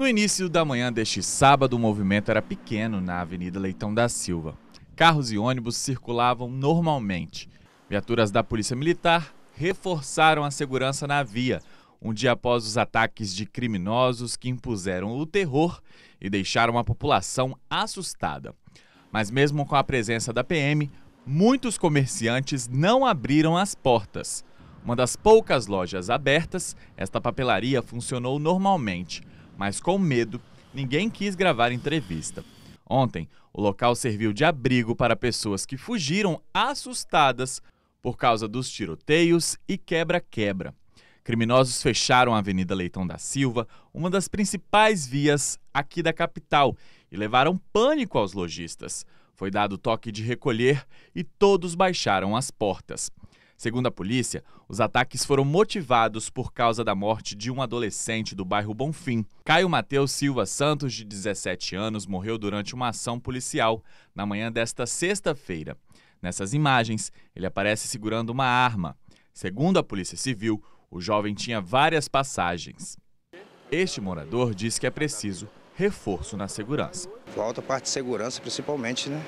No início da manhã deste sábado, o movimento era pequeno na Avenida Leitão da Silva. Carros e ônibus circulavam normalmente. Viaturas da Polícia Militar reforçaram a segurança na via, um dia após os ataques de criminosos que impuseram o terror e deixaram a população assustada. Mas, mesmo com a presença da PM, muitos comerciantes não abriram as portas. Uma das poucas lojas abertas, esta papelaria funcionou normalmente mas com medo, ninguém quis gravar entrevista. Ontem, o local serviu de abrigo para pessoas que fugiram assustadas por causa dos tiroteios e quebra-quebra. Criminosos fecharam a Avenida Leitão da Silva, uma das principais vias aqui da capital, e levaram pânico aos lojistas. Foi dado toque de recolher e todos baixaram as portas. Segundo a polícia, os ataques foram motivados por causa da morte de um adolescente do bairro Bonfim. Caio Mateus Silva Santos, de 17 anos, morreu durante uma ação policial na manhã desta sexta-feira. Nessas imagens, ele aparece segurando uma arma. Segundo a Polícia Civil, o jovem tinha várias passagens. Este morador diz que é preciso reforço na segurança. Falta parte de segurança, principalmente, né?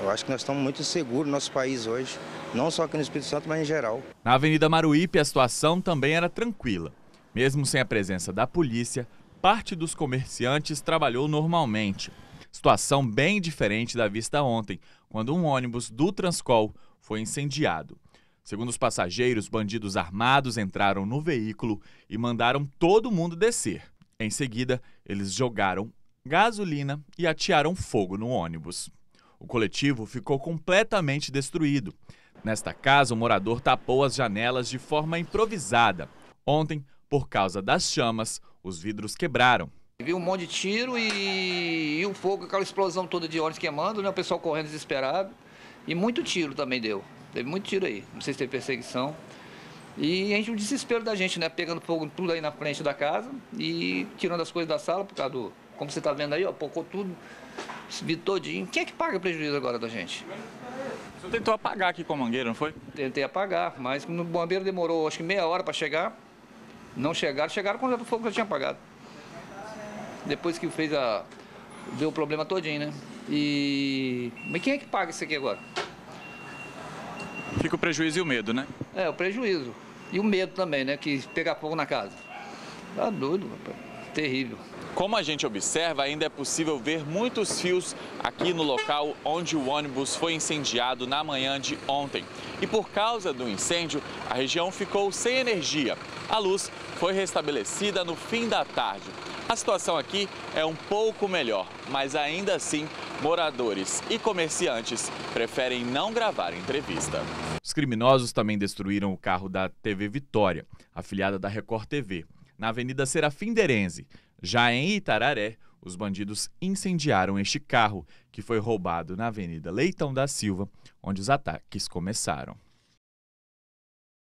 Eu acho que nós estamos muito seguros no nosso país hoje, não só aqui no Espírito Santo, mas em geral. Na Avenida Maruípe, a situação também era tranquila. Mesmo sem a presença da polícia, parte dos comerciantes trabalhou normalmente. Situação bem diferente da vista ontem, quando um ônibus do Transcol foi incendiado. Segundo os passageiros, bandidos armados entraram no veículo e mandaram todo mundo descer. Em seguida, eles jogaram gasolina e atearam fogo no ônibus. O coletivo ficou completamente destruído. Nesta casa, o morador tapou as janelas de forma improvisada. Ontem, por causa das chamas, os vidros quebraram. Vi um monte de tiro e, e o fogo, aquela explosão toda de ônibus queimando, né? o pessoal correndo desesperado. E muito tiro também deu. Teve muito tiro aí. Não sei se teve perseguição. E a gente, o desespero da gente, né? Pegando fogo tudo aí na frente da casa e tirando as coisas da sala por causa do. Como você tá vendo aí, ó, pocou tudo, esse todinho. Quem é que paga o prejuízo agora da gente? Você tentou apagar aqui com a mangueira, não foi? Tentei apagar, mas o bombeiro demorou acho que meia hora para chegar. Não chegaram, chegaram quando o fogo já tinha apagado. Depois que fez a. deu o problema todinho, né? E. Mas quem é que paga isso aqui agora? Fica o prejuízo e o medo, né? É, o prejuízo. E o medo também, né? Que pegar fogo na casa. Tá doido, rapaz. Terrível. Como a gente observa, ainda é possível ver muitos fios aqui no local onde o ônibus foi incendiado na manhã de ontem. E por causa do incêndio, a região ficou sem energia. A luz foi restabelecida no fim da tarde. A situação aqui é um pouco melhor, mas ainda assim moradores e comerciantes preferem não gravar entrevista. Os criminosos também destruíram o carro da TV Vitória, afiliada da Record TV, na Avenida Serafim Derenze. Já em Itararé, os bandidos incendiaram este carro, que foi roubado na Avenida Leitão da Silva, onde os ataques começaram.